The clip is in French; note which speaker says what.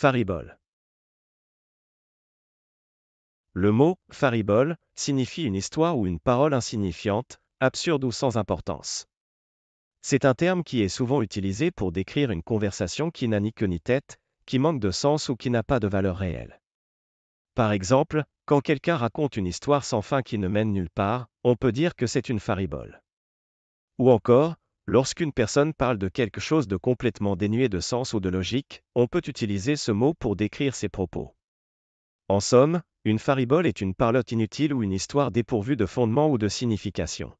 Speaker 1: Faribole. Le
Speaker 2: mot faribole signifie une histoire ou une parole insignifiante, absurde ou sans importance. C'est un terme qui est souvent utilisé pour décrire une conversation qui n'a ni queue ni tête, qui manque de sens ou qui n'a pas de valeur réelle. Par exemple, quand quelqu'un raconte une histoire sans fin qui ne mène nulle part, on peut dire que c'est une faribole. Ou encore, Lorsqu'une personne parle de quelque chose de complètement dénué de sens ou de logique, on peut utiliser ce mot pour décrire ses propos. En somme, une faribole est une parlotte inutile ou une histoire dépourvue de fondement ou de signification.